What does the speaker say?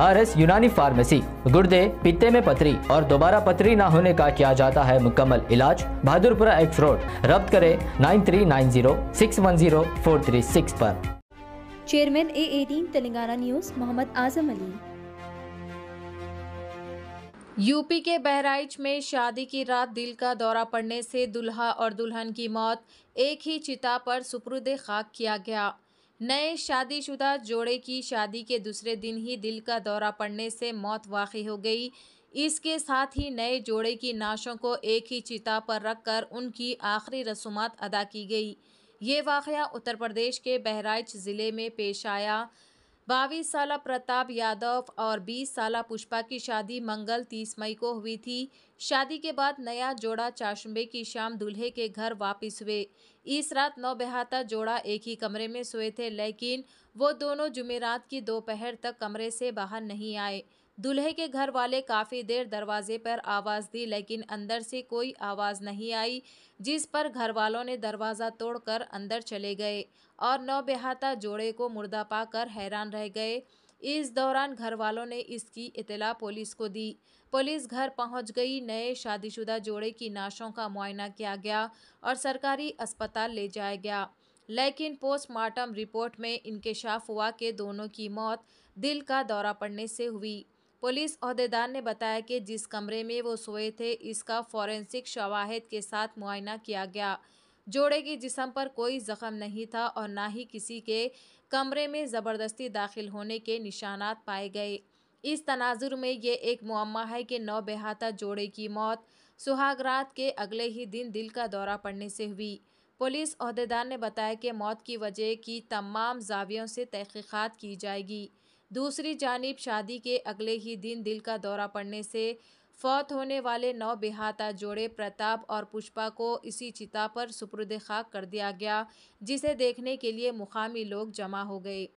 R S यूनानी pharmacy गुर्दे पित्ते में पथरी और दोबारा पथरी ना होने का किया जाता है मुकम्मल इलाज बहादुरपुरा एक्स रोड रब्त करे nine three nine zero six one zero four three six पर chairman A eighteen Telangana news Mohammed Azam Ali UP के बहराइच में शादी की रात दिल का दौरा पड़ने से दुल्हा और दुल्हन की मौत एक ही चिता पर सुपुर्द खाक किया गया नए शादीशुदा जोड़े की शादी के दूसरे दिन ही दिल का दौरा पड़ने से मौत वाकई हो गई इसके साथ ही नए जोड़े की नाशों को एक ही चिता पर रखकर उनकी आखिरी रसूमात अदा की गई ये वाक़ उत्तर प्रदेश के बहराइच ज़िले में पेश आया बावीस साल प्रताप यादव और 20 साल पुष्पा की शादी मंगल 30 मई को हुई थी शादी के बाद नया जोड़ा चाशुम्बे की शाम दूल्हे के घर वापस हुए इस रात नौ बेहाता जोड़ा एक ही कमरे में सोए थे लेकिन वो दोनों जुमेरात की दोपहर तक कमरे से बाहर नहीं आए दुल्हे के घर वाले काफ़ी देर दरवाजे पर आवाज़ दी लेकिन अंदर से कोई आवाज़ नहीं आई जिस पर घर वालों ने दरवाज़ा तोड़कर अंदर चले गए और नौबेहाता जोड़े को मुर्दा पाकर हैरान रह गए इस दौरान घर वालों ने इसकी इतला पुलिस को दी पुलिस घर पहुंच गई नए शादीशुदा जोड़े की नाशों का मुआयना किया गया और सरकारी अस्पताल ले जाया गया लेकिन पोस्टमार्टम रिपोर्ट में इंकशाफ हुआ कि दोनों की मौत दिल का दौरा पड़ने से हुई पुलिस अहदेदार ने बताया कि जिस कमरे में वो सोए थे इसका फॉरेंसिक शवाहद के साथ मुआयना किया गया जोड़े के जिसम पर कोई ज़ख्म नहीं था और ना ही किसी के कमरे में ज़बरदस्ती दाखिल होने के निशानात पाए गए इस तनाजुर में ये एक मम्मा है कि नौ बेहाता जोड़े की मौत सुहागरात के अगले ही दिन दिल का दौरा पड़ने से हुई पुलिस अहदेदार ने बताया कि मौत की वजह की तमाम जावियों से तहकीक़ात की जाएगी दूसरी जानब शादी के अगले ही दिन दिल का दौरा पड़ने से फौत होने वाले नौ बेहाता जोड़े प्रताप और पुष्पा को इसी चिता पर सुपुर्द खाक कर दिया गया जिसे देखने के लिए मुकामी लोग जमा हो गए